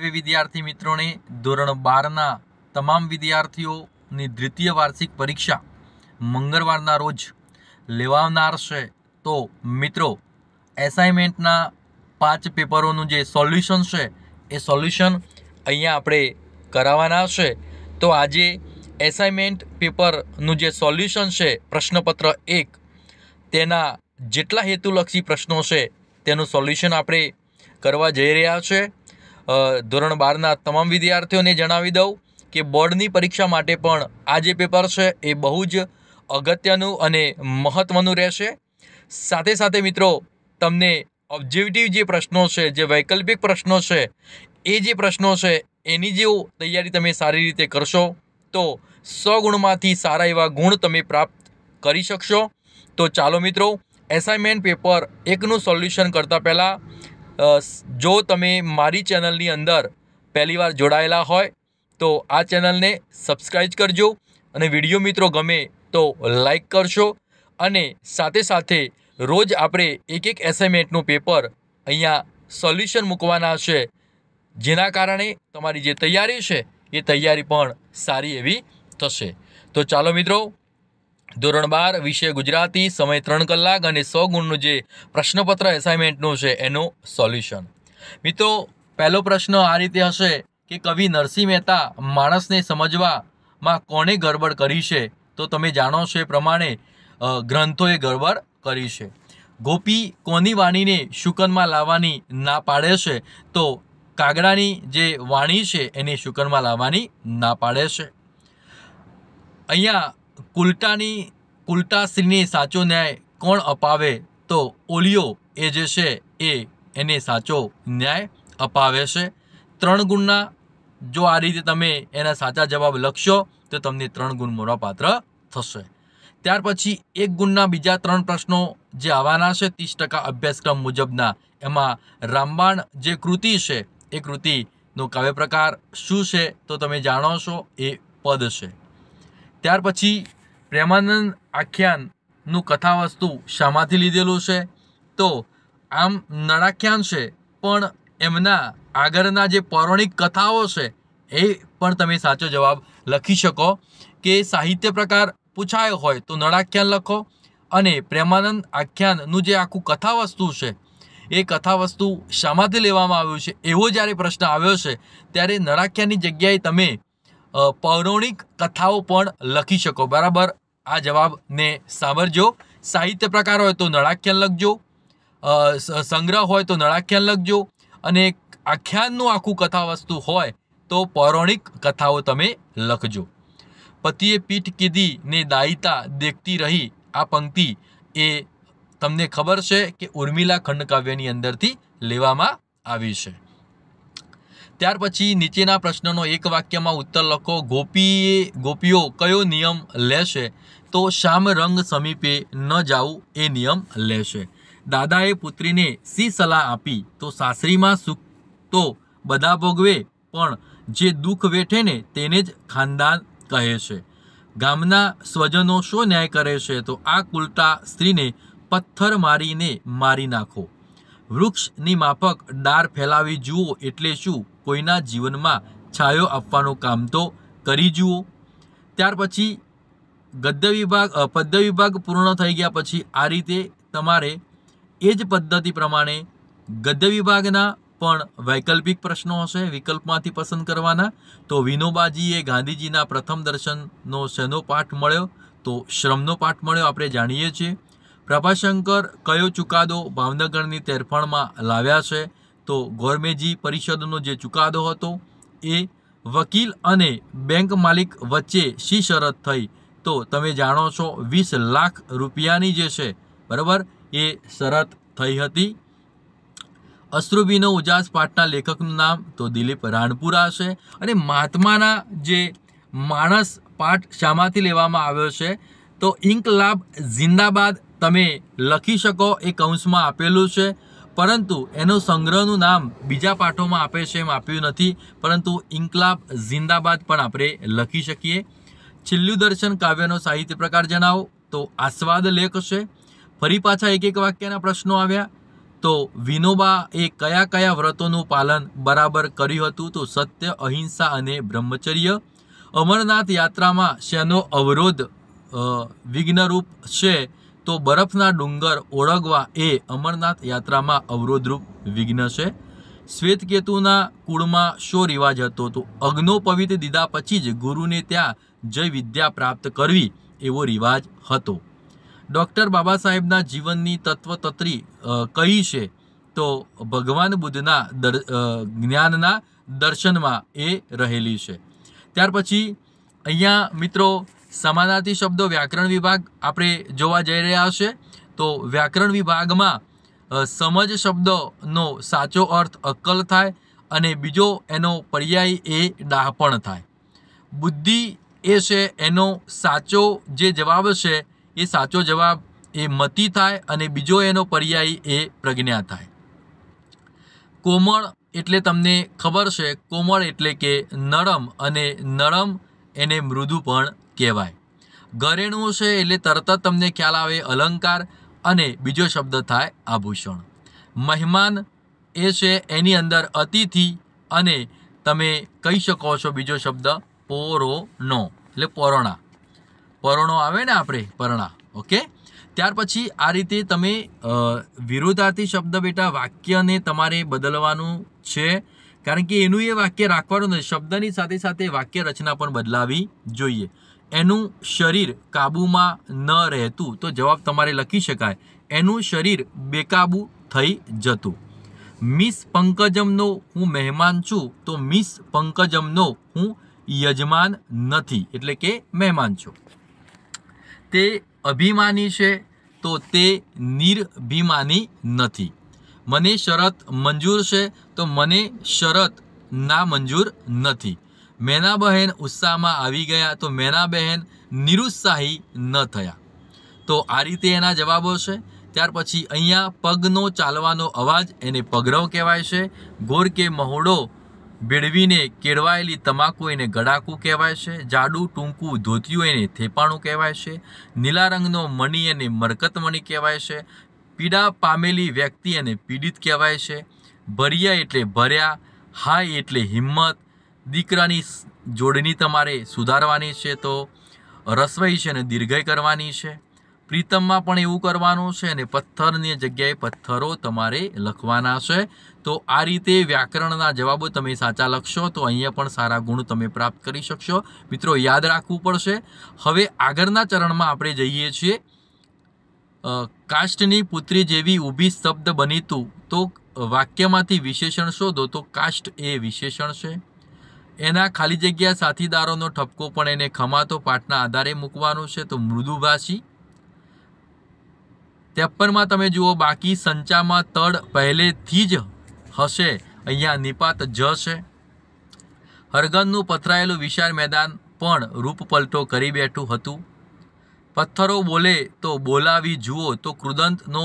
સર્વે વિદ્યાર્થી મિત્રોને ધોરણ બારના તમામ વિદ્યાર્થીઓની દ્વિતીય વાર્ષિક પરીક્ષા મંગળવારના રોજ લેવાનાર છે તો મિત્રો એસાઇનમેન્ટના પાંચ પેપરોનું જે સોલ્યુશન છે એ સોલ્યુશન અહીંયા આપણે કરાવવાના છે તો આજે એસાઇનમેન્ટ પેપરનું જે સોલ્યુશન છે પ્રશ્નપત્ર એક તેના જેટલા હેતુલક્ષી પ્રશ્નો છે તેનું સોલ્યુશન આપણે કરવા જઈ રહ્યા છે ધોરણ બારના તમામ વિદ્યાર્થીઓને જણાવી દઉં કે બોર્ડની પરીક્ષા માટે પણ આ જે પેપર છે એ બહુ જ અગત્યનું અને મહત્ત્વનું રહેશે સાથે સાથે મિત્રો તમને ઓબ્જેક્ટિવ જે પ્રશ્નો છે જે વૈકલ્પિક પ્રશ્નો છે એ જે પ્રશ્નો છે એની જેવું તૈયારી તમે સારી રીતે કરશો તો સો ગુણમાંથી સારા એવા ગુણ તમે પ્રાપ્ત કરી શકશો તો ચાલો મિત્રો એસાઇનમેન્ટ પેપર એકનું સોલ્યુશન કરતાં પહેલાં જો તમે મારી ચેનલની અંદર પહેલીવાર જોડાયેલા હોય તો આ ચેનલને સબસ્ક્રાઈબ કરજો અને વિડીયો મિત્રો ગમે તો લાઈક કરશો અને સાથે સાથે રોજ આપણે એક એક એસાઇમેન્ટનું પેપર અહીંયા સોલ્યુશન મૂકવાના છે જેના કારણે તમારી જે તૈયારી છે એ તૈયારી પણ સારી એવી થશે તો ચાલો મિત્રો ધોરણ બાર વિષય ગુજરાતી સમય ત્રણ કલાક અને સો ગુણનું જે પ્રશ્નપત્ર એસાઇનમેન્ટનું છે એનું સોલ્યુશન મિત્રો પહેલો પ્રશ્ન આ રીતે હશે કે કવિ નરસિંહ મહેતા માણસને સમજવામાં કોને ગરબડ કરી છે તો તમે જાણો છો એ પ્રમાણે ગ્રંથોએ ગરબડ કરી છે ગોપી કોની વાણીને શુકનમાં લાવવાની ના પાડે છે તો કાગડાની જે વાણી છે એને શુકનમાં લાવવાની ના પાડે છે અહીંયા કુલટાની કુલટા કુલટાશ્રીને સાચો ન્યાય કોણ અપાવે તો ઓલિયો એ જે છે એ એને સાચો ન્યાય અપાવે છે ત્રણ ગુણના જો આ રીતે તમે એના સાચા જવાબ લખશો તો તમને ત્રણ ગુણ મળવાપાત્ર થશે ત્યાર પછી એક ગુણના બીજા ત્રણ પ્રશ્નો જે આવવાના છે ત્રીસ ટકા અભ્યાસક્રમ મુજબના એમાં રામબાણ જે કૃતિ છે એ કૃતિનો કાવ્ય પ્રકાર શું છે તો તમે જાણો છો એ પદ છે ત્યાર પછી પ્રેમાનંદ આખ્યાનનું કથાવસ્તુ શામાંથી લીધેલું છે તો આમ નળાખ્યાન છે પણ એમના આગળના જે પૌરાણિક કથાઓ છે એ પણ તમે સાચો જવાબ લખી શકો કે સાહિત્ય પ્રકાર પૂછાયો હોય તો નળાખ્યાન લખો અને પ્રેમાનંદ આખ્યાનનું જે આખું કથાવસ્તુ છે એ કથાવસ્તુ શામાંથી લેવામાં આવ્યું છે એવો જ્યારે પ્રશ્ન આવ્યો છે ત્યારે નળાખ્યાનની જગ્યાએ તમે પૌરાણિક કથાઓ પણ લખી શકો બરાબર આ જવાબને સાંભળજો સાહિત્ય પ્રકાર હોય તો નળાખ્યાન લખજો સંગ્રહ હોય તો નળાખ્યાન લખજો અને આખ્યાનનું આખું કથા વસ્તુ હોય તો પૌરાણિક કથાઓ તમે લખજો પતિએ પીઠ કીધી ને દાયિતા દેખતી રહી આ પંક્તિ એ તમને ખબર છે કે ઉર્મિલા ખંડકાવ્યની અંદરથી લેવામાં આવી છે ત્યાર પછી નીચેના પ્રશ્નનો એક વાક્યમાં ઉત્તર લખો ગોપીએ ગોપીઓ કયો નિયમ લેશે તો શામ રંગ સમીપે ન જાવું એ નિયમ લેશે દાદાએ પુત્રીને સી સલાહ આપી તો સાસરીમાં સુખ તો બધા ભોગવે પણ જે દુઃખ વેઠે ને તેને જ ખાનદાન કહે છે ગામના સ્વજનો શો ન્યાય કરે છે તો આ કુલતા સ્ત્રીને પથ્થર મારીને મારી નાખો વૃક્ષની માફક ડાર ફેલાવી જુઓ એટલે શું કોઈના જીવનમાં છાયો આપવાનું કામ તો કરી જુઓ ત્યાર પછી ગદ્ય વિભાગ પદ્ય વિભાગ પૂર્ણ થઈ ગયા પછી આ રીતે તમારે એ જ પદ્ધતિ પ્રમાણે ગદ્ય વિભાગના પણ વૈકલ્પિક પ્રશ્નો હશે વિકલ્પમાંથી પસંદ કરવાના તો વિનોબાજીએ ગાંધીજીના પ્રથમ દર્શનનો શેનો પાઠ મળ્યો તો શ્રમનો પાઠ મળ્યો આપણે જાણીએ છીએ પ્રભાશંકર કયો ચુકાદો ભાવનગરની તેરફણમાં લાવ્યા છે તો ગોરમેજી પરિષદનો જે ચુકાદો હતો એ વકીલ અને બેંક માલિક વચ્ચે શી શરત થઈ તો તમે જાણો છો વીસ લાખ રૂપિયાની જે છે બરાબર એ શરત થઈ હતી અશ્રુભીનો ઉજાસ પાઠના લેખકનું નામ તો દિલીપ રાણપુરા છે અને મહાત્માના જે માણસ પાઠ શામાંથી લેવામાં આવ્યો છે તો ઇન્કલાબ જિંદાબાદ તમે લખી શકો એ કૌંસમાં આપેલું છે પરંતુ એનો સંગ્રહનું નામ બીજા પાઠોમાં આપે છે એમ આપ્યું નથી પરંતુ ઇન્કલાબ જિંદાબાદ પણ આપણે લખી શકીએ છેલ્લું દર્શન કાવ્યનો સાહિત્ય પ્રકાર જણાવો તો આસ્વાદ લેખ છે ફરી પાછા એક એક વાક્યના પ્રશ્નો આવ્યા તો વિનોબા એ કયા કયા વ્રતોનું પાલન બરાબર કર્યું હતું તો સત્ય અહિંસા અને બ્રહ્મચર્ય અમરનાથ યાત્રામાં શેનો અવરોધ વિઘ્નરૂપ છે તો બરફના ડુંગર ઓળગવા એ અમરનાથ યાત્રામાં અવરોધરૂપ વિઘ્ન છે શ્વેતકેતુના કુળમાં શો રિવાજ હતો તો અગ્નોપવિત દીધા પછી જ ગુરુને ત્યાં જય વિદ્યા પ્રાપ્ત કરવી એવો રિવાજ હતો ડૉક્ટર બાબા સાહેબના જીવનની તત્વતત્રી કઈ છે તો ભગવાન બુદ્ધના જ્ઞાનના દર્શનમાં એ રહેલી છે ત્યાર પછી અહીંયા મિત્રો સમાનાર્થી શબ્દો વ્યાકરણ વિભાગ આપણે જોવા જઈ રહ્યા છે તો વ્યાકરણ વિભાગમાં સમજ શબ્દનો સાચો અર્થ અક્કલ થાય અને બીજો એનો પર્યાય એ ડાહપણ થાય બુદ્ધિ એ છે એનો સાચો જે જવાબ છે એ સાચો જવાબ એ મતી થાય અને બીજો એનો પર્યાય એ પ્રજ્ઞા થાય કોમળ એટલે તમને ખબર છે કોમળ એટલે કે નરમ અને નરમ એને મૃદુ પણ કહેવાય ઘરેણું છે એટલે તરત જ તમને ખ્યાલ આવે અલંકાર અને બીજો શબ્દ થાય આભૂષણ મહેમાન એ છે એની અંદર અતિથિ અને તમે કહી શકો છો બીજો શબ્દ પોરોનો એટલે પરોણા પરોણો આવે ને આપણે પરણા ઓકે ત્યાર પછી આ રીતે તમે વિરોધાર્થી શબ્દ બેટા વાક્યને તમારે બદલવાનું છે કારણ કે એનું એ વાક્ય રાખવાનું નથી શબ્દની સાથે સાથે વાક્ય રચના પણ બદલાવી જોઈએ એનું શરીર કાબૂમાં ન રહેતું તો જવાબ તમારે લખી શકાય એનું શરીર બેકાબુ થઈ જતું મિસ પંકજમનો હું મહેમાન છું તો મિસ પંકજમનો હું યજમાન નથી એટલે કે મહેમાન છું તે અભિમાની છે તો તે નિર્ભિમાની નથી મને શરત મંજૂર છે તો મને શરત ના મંજૂર નથી મેના બહેન ઉત્સાહમાં આવી ગયા તો મેના બહેન નિરુત્સાહી ન થયા તો આ રીતે એના જવાબો છે ત્યાર પછી અહીંયા પગનો ચાલવાનો અવાજ એને પગરવ કહેવાય છે ગોર કે મહોડો ભેળવીને કેળવાયેલી તમાકુ એને ગડાકું કહેવાય છે જાડું ટૂંકું ધોતિયું એને થેપાણું કહેવાય છે નીલા રંગનો મણી એને મરકતમણી કહેવાય છે પીડા પામેલી વ્યક્તિ એને પીડિત કહેવાય છે ભર્યા એટલે ભર્યા હાય એટલે હિંમત દીકરાની જોડણી તમારે સુધારવાની છે તો રસવાઈ છે અને દીર્ઘય કરવાની છે પ્રીતમમાં પણ એવું કરવાનું છે અને પથ્થરની જગ્યાએ પથ્થરો તમારે લખવાના છે તો આ રીતે વ્યાકરણના જવાબો તમે સાચા લખશો તો અહીંયા પણ સારા ગુણ તમે પ્રાપ્ત કરી શકશો મિત્રો યાદ રાખવું પડશે હવે આગળના ચરણમાં આપણે જઈએ છીએ કાષ્ટની પુત્રી જેવી ઊભી શબ્દ બનીતું તો વાક્યમાંથી વિશેષણ શોધો તો કાસ્ટ એ વિશેષણ છે એના ખાલી જગ્યા સાથીદારોનો ઠપકો પણ એને ખમાતો પાઠના આધારે મૂકવાનો છે તો મૃદુભાષી ત્રેપનમાં તમે જુઓ બાકી સંચામાં તડ પહેલેથી જ હશે અહીંયા નિપાત જ છે હરગનનું પથરાયેલું વિશાળ મેદાન પણ રૂપ પલટો કરી બેઠું હતું પથ્થરો બોલે તો બોલાવી જુઓ તો કૃદંતનો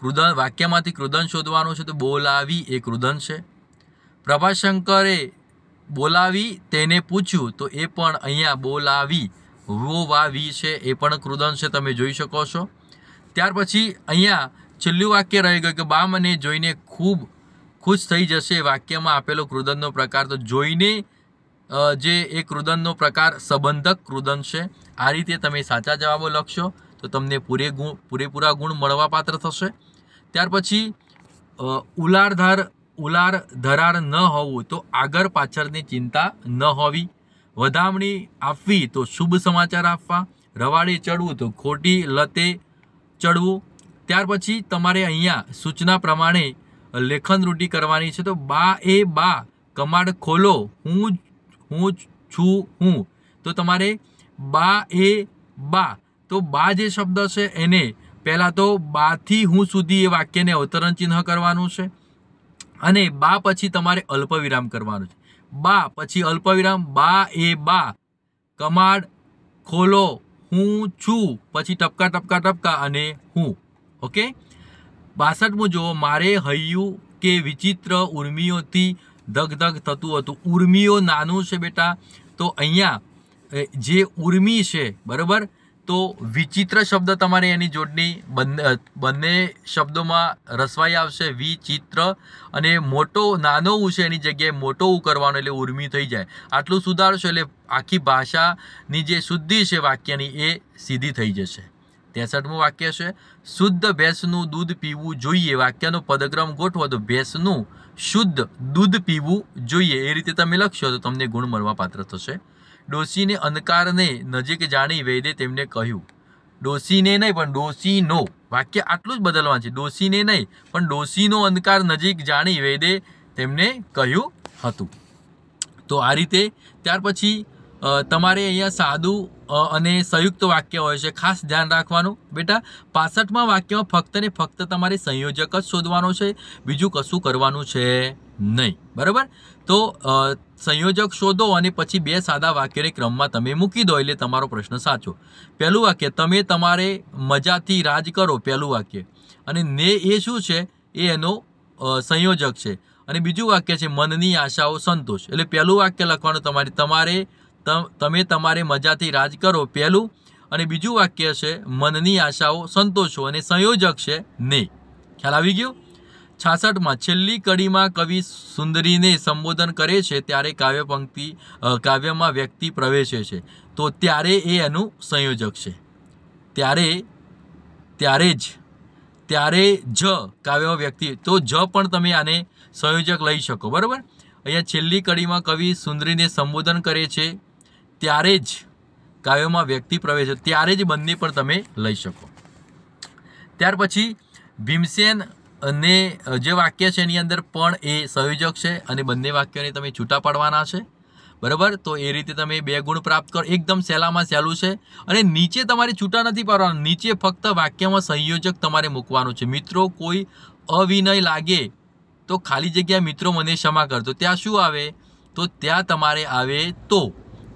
કૃદંત વાક્યમાંથી કૃદંત શોધવાનું છે તો બોલાવી એ કૃદંત છે પ્રભાશંકરે બોલાવી તેને પૂછ્યું તો એ પણ અહીંયા બોલાવી વો વા વી છે એ પણ કૃદન છે તમે જોઈ શકો છો ત્યાર પછી અહીંયા છેલ્લું વાક્ય રહી ગયું કે બા મને જોઈને ખૂબ ખુશ થઈ જશે વાક્યમાં આપેલો કૃદનનો પ્રકાર તો જોઈને જે એ કૃદનનો પ્રકાર સંબંધક કૃદન છે આ રીતે તમે સાચા જવાબો લખશો તો તમને પૂરે ગુણ પૂરેપૂરા ગુણ મળવાપાત્ર થશે ત્યાર પછી ઉલારધાર ઉલાર ધરાર ન હોવું તો આગળ પાછળની ચિંતા ન હોવી વધામણી આપવી તો શુભ સમાચાર આપવા રવાડી ચડવું તો ખોટી લતે ચડવું ત્યાર પછી તમારે અહીંયા સૂચના પ્રમાણે લેખન રૂટિ કરવાની છે તો બા એ બા કમાડ ખોલો હું હું છું હું તો તમારે બા એ બા તો બા જે શબ્દ છે એને પહેલાં તો બાથી હું સુધી એ વાક્યને અવતરણ ચિહ્ન કરવાનું છે અને બા પછી તમારે અલ્પવિરામ કરવાનું છે બા પછી અલ્પવિરામ બા એ બા કમાડ ખોલો હું છું પછી ટપકા ટપકા ટપકા અને હું ઓકે બાસઠમું જુઓ મારે હૈયું કે વિચિત્ર ઉર્મિઓથી ધગ થતું હતું ઉર્મીઓ નાનું છે બેટા તો અહીંયા જે ઉર્મી છે બરાબર તો વિચિત્ર શબ્દ તમારે એની જોડણી બંને બંને શબ્દોમાં રસવાઈ આવશે વિચિત્ર અને મોટો નાનો ઉ છે એની જગ્યાએ મોટો ઉ કરવાનો એટલે ઉર્મી થઈ જાય આટલું સુધારશો એટલે આખી ભાષાની જે શુદ્ધિ છે વાક્યની એ સીધી થઈ જશે ત્રેસઠમું વાક્ય છે શુદ્ધ ભેંસનું દૂધ પીવું જોઈએ વાક્યનો પદક્રમ ગોઠવો તો ભેંસનું શુદ્ધ દૂધ પીવું જોઈએ એ રીતે તમે લખશો તો તમને ગુણ મળવા થશે ડોશીને અંધકારને નજીક જાણી વૈદે તેમને કહ્યું ડોશીને નહીં પણ ડોશીનો વાક્ય આટલું જ બદલવાનું છે ડોશીને નહીં પણ ડોશીનો અંધકાર નજીક જાણી વૈદે તેમને કહ્યું હતું તો આ રીતે ત્યાર પછી તમારે અહીંયા સાદું અને સંયુક્ત વાક્ય હોય છે ખાસ ધ્યાન રાખવાનું બેટા પાસઠમાં વાક્યમાં ફક્ત ને ફક્ત તમારે સંયોજક જ શોધવાનો છે બીજું કશું કરવાનું છે નહીં બરાબર તો સંયોજક શોધો અને પછી બે સાદા વાક્યને ક્રમમાં તમે મૂકી દો એટલે તમારો પ્રશ્ન સાચો પહેલું વાક્ય તમે તમારે મજાથી રાજ કરો પહેલું વાક્ય અને ને એ શું છે એ એનો સંયોજક છે અને બીજું વાક્ય છે મનની આશાઓ સંતોષ એટલે પહેલું વાક્ય લખવાનું તમારે તમારે તમે તમારે મજાથી રાજ કરો પહેલું અને બીજું વાક્ય છે મનની આશાઓ સંતોષો અને સંયોજક છે ને ખ્યાલ આવી ગયો છાસઠમાં છેલ્લી કડીમાં કવિ સુંદરીને સંબોધન કરે છે ત્યારે કાવ્ય પંક્તિ કાવ્યમાં વ્યક્તિ પ્રવેશે છે તો ત્યારે એ એનું સંયોજક છે ત્યારે ત્યારે જ ત્યારે જ કાવ્યમાં વ્યક્તિ તો જ પણ તમે આને સંયોજક લઈ શકો બરાબર અહીંયા છેલ્લી કડીમાં કવિ સુંદરીને સંબોધન કરે છે ત્યારે જ કાવ્યમાં વ્યક્તિ પ્રવેશે ત્યારે જ બંને પણ તમે લઈ શકો ત્યાર પછી ભીમસેન અને જે વાક્ય છે એની અંદર પણ એ સંયોજક છે અને બંને વાક્યોને તમે છૂટા પાડવાના છે બરાબર તો એ રીતે તમે બે ગુણ પ્રાપ્ત કરો એકદમ સહેલામાં સહેલું છે અને નીચે તમારે છૂટા નથી પાડવાના નીચે ફક્ત વાક્યમાં સંયોજક તમારે મૂકવાનું છે મિત્રો કોઈ અવિનય લાગે તો ખાલી જગ્યા મિત્રો મને ક્ષમા કરજો ત્યાં શું આવે તો ત્યાં તમારે આવે તો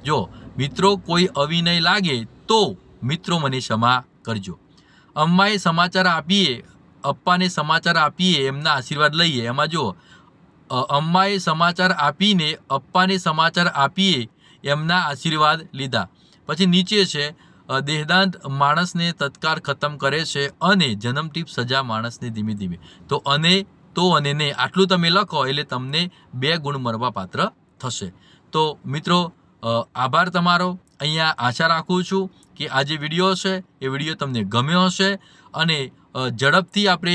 જો મિત્રો કોઈ અવિનય લાગે તો મિત્રો મને ક્ષમા કરજો અમ્માએ સમાચાર આપીએ અપ્પાને સમાચાર આપીએ એમના આશીર્વાદ લઈએ એમાં જો અમ્માએ સમાચાર આપીને અપ્પાને સમાચાર આપીએ એમના આશીર્વાદ લીધા પછી નીચે છે દેહદાંત માણસને તત્કાળ ખતમ કરે છે અને જન્મટીપ સજા માણસને ધીમે ધીમે તો અને તો અને ને આટલું તમે લખો એટલે તમને બે ગુણ મળવાપાત્ર થશે તો મિત્રો આભાર તમારો અહીંયા આશા રાખું છું કે આ જે વિડીયો છે એ વિડીયો તમને ગમ્યો હશે અને ઝડપથી આપણે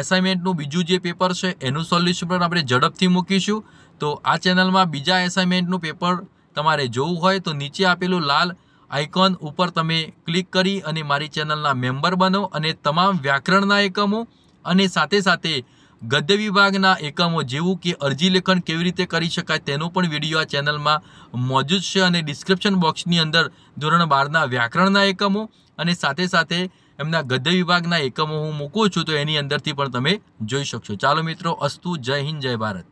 એસાઇનમેન્ટનું બીજું જે પેપર છે એનું સોલ્યુશન પણ આપણે ઝડપથી મૂકીશું તો આ ચેનલમાં બીજા એસાઇનમેન્ટનું પેપર તમારે જોવું હોય તો નીચે આપેલું લાલ આઇકોન ઉપર તમે ક્લિક કરી અને મારી ચેનલના મેમ્બર બનો અને તમામ વ્યાકરણના એકમો અને સાથે સાથે ગદ્ય વિભાગના એકમો જેવું કે અરજી લેખન કેવી રીતે કરી શકાય તેનો પણ વિડીયો આ ચેનલમાં મોજૂદ છે અને ડિસ્ક્રિપ્શન બોક્સની અંદર ધોરણ બારના વ્યાકરણના એકમો અને સાથે સાથે એમના ગદ્ય વિભાગના એકમો હું મૂકું છું તો એની અંદરથી પણ તમે જોઈ શકશો ચાલો મિત્રો અસ્તુ જય હિન્દ જય ભારત